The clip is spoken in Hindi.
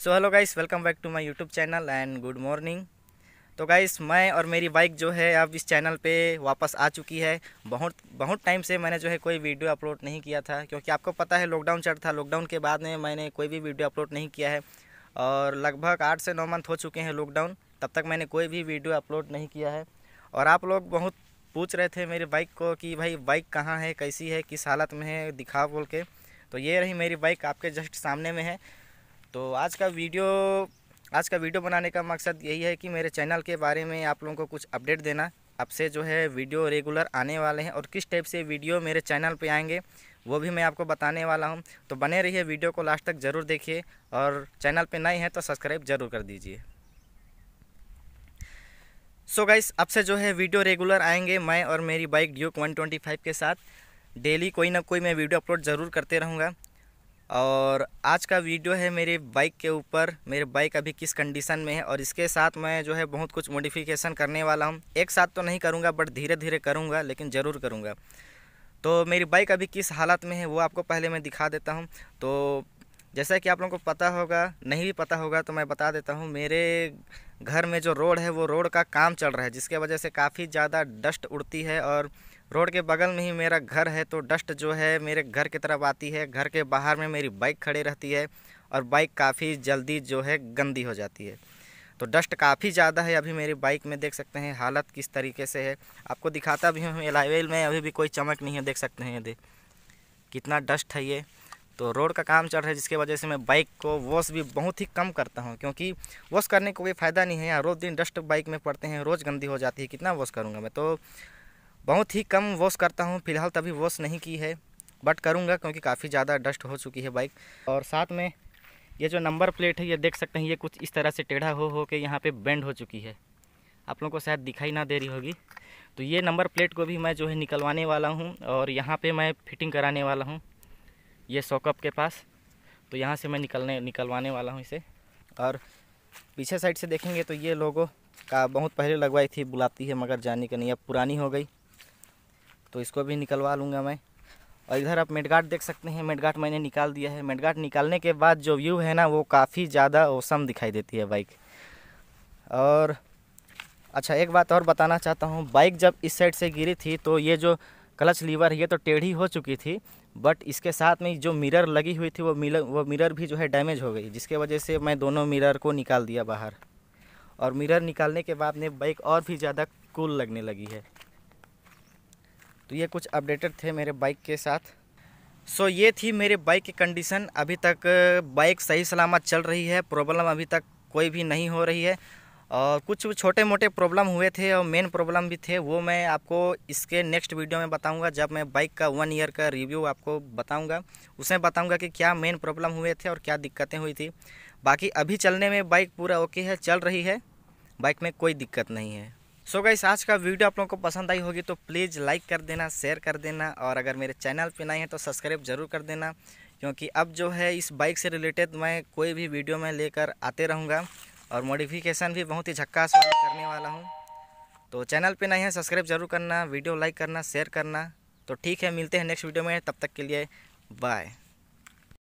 so hello guys welcome back to my YouTube channel and good morning तो गाइस मैं और मेरी बाइक जो है अब इस चैनल पे वापस आ चुकी है बहुत बहुत टाइम से मैंने जो है कोई वीडियो अपलोड नहीं किया था क्योंकि आपको पता है लॉकडाउन चढ़ था लॉकडाउन के बाद में मैंने कोई भी वीडियो अपलोड नहीं किया है और लगभग आठ से नौ मंथ हो चुके हैं लॉकडाउन तब तक मैंने कोई भी वीडियो अपलोड नहीं किया है और आप लोग बहुत पूछ रहे थे मेरी बाइक को कि भाई बाइक कहाँ है कैसी है किस हालत में है दिखाओ बोल के तो ये रही मेरी बाइक आपके जस्ट सामने में है तो आज का वीडियो आज का वीडियो बनाने का मकसद यही है कि मेरे चैनल के बारे में आप लोगों को कुछ अपडेट देना आपसे जो है वीडियो रेगुलर आने वाले हैं और किस टाइप से वीडियो मेरे चैनल पे आएंगे वो भी मैं आपको बताने वाला हूँ तो बने रहिए वीडियो को लास्ट तक ज़रूर देखिए और चैनल पे नए हैं तो सब्सक्राइब ज़रूर कर दीजिए सो गाइस अब से जो है वीडियो रेगुलर आएंगे मैं और मेरी बाइक ड्यूक वन के साथ डेली कोई ना कोई मैं वीडियो अपलोड ज़रूर करते रहूँगा और आज का वीडियो है मेरे बाइक के ऊपर मेरे बाइक अभी किस कंडीशन में है और इसके साथ मैं जो है बहुत कुछ मॉडिफिकेशन करने वाला हूँ एक साथ तो नहीं करूँगा बट धीरे धीरे करूँगा लेकिन ज़रूर करूँगा तो मेरी बाइक अभी किस हालत में है वो आपको पहले मैं दिखा देता हूँ तो जैसा कि आप लोगों को पता होगा नहीं भी पता होगा तो मैं बता देता हूँ मेरे घर में जो रोड है वो रोड का काम चल रहा है जिसके वजह से काफ़ी ज़्यादा डस्ट उड़ती है और रोड के बगल में ही मेरा घर है तो डस्ट जो है मेरे घर की तरफ आती है घर के बाहर में मेरी बाइक खड़ी रहती है और बाइक काफ़ी जल्दी जो है गंदी हो जाती है तो डस्ट काफ़ी ज़्यादा है अभी मेरी बाइक में देख सकते हैं हालत किस तरीके से है आपको दिखाता भी हूँ एलाइवेल में अभी भी कोई चमक नहीं है देख सकते हैं ये कितना डस्ट है ये तो रोड का काम चल रहा है जिसके वजह से मैं बाइक को वॉश भी बहुत ही कम करता हूँ क्योंकि वॉश करने को कोई फ़ायदा नहीं है यहाँ रोज़ दिन डस्ट बाइक में पड़ते हैं रोज़ गंदी हो जाती है कितना वॉश करूँगा मैं तो बहुत ही कम वॉश करता हूँ फिलहाल तभी वॉश नहीं की है बट करूँगा क्योंकि काफ़ी ज़्यादा डस्ट हो चुकी है बाइक और साथ में ये जो नंबर प्लेट है ये देख सकते हैं ये कुछ इस तरह से टेढ़ा हो हो के यहाँ पे बेंड हो चुकी है आप लोगों को शायद दिखाई ना दे रही होगी तो ये नंबर प्लेट को भी मैं जो है निकलवाने वाला हूँ और यहाँ पे मैं फिटिंग कराने वाला हूँ ये सॉकअप के पास तो यहाँ से मैं निकलने निकलवाने वाला हूँ इसे और पीछे साइड से देखेंगे तो ये लोगों का बहुत पहले लगवाई थी बुलाती है मगर जाने का नहीं अब पुरानी हो गई तो इसको भी निकलवा लूँगा मैं और इधर आप मेडगाट देख सकते हैं मेडगाट मैंने निकाल दिया है मेडगाट निकालने के बाद जो व्यू है ना वो काफ़ी ज़्यादा औसम दिखाई देती है बाइक और अच्छा एक बात और बताना चाहता हूँ बाइक जब इस साइड से गिरी थी तो ये जो क्लच लीवर ये तो टेढ़ी हो चुकी थी बट इसके साथ में जो मिरर लगी हुई थी वो मिलर वो मिरर भी जो है डैमेज हो गई जिसके वजह से मैं दोनों मिरर को निकाल दिया बाहर और मिरर निकालने के बाद में बाइक और भी ज़्यादा कूल लगने लगी है तो ये कुछ अपडेटेड थे मेरे बाइक के साथ सो so, ये थी मेरे बाइक की कंडीशन अभी तक बाइक सही सलामत चल रही है प्रॉब्लम अभी तक कोई भी नहीं हो रही है और कुछ छोटे मोटे प्रॉब्लम हुए थे और मेन प्रॉब्लम भी थे वो मैं आपको इसके नेक्स्ट वीडियो में बताऊंगा जब मैं बाइक का वन ईयर का रिव्यू आपको बताऊंगा उसमें बताऊंगा कि क्या मेन प्रॉब्लम हुए थे और क्या दिक्कतें हुई थी बाकी अभी चलने में बाइक पूरा ओके है चल रही है बाइक में कोई दिक्कत नहीं है सो so गाइस आज का वीडियो आप लोगों को पसंद आई होगी तो प्लीज़ लाइक कर देना शेयर कर देना और अगर मेरे चैनल पे नए हैं तो सब्सक्राइब जरूर कर देना क्योंकि अब जो है इस बाइक से रिलेटेड मैं कोई भी वीडियो में लेकर आते रहूँगा और मॉडिफिकेशन भी बहुत ही झक्कास से करने वाला हूँ तो चैनल पर नए हैं सब्सक्राइब जरूर करना वीडियो लाइक करना शेयर करना तो ठीक है मिलते हैं नेक्स्ट वीडियो में तब तक के लिए बाय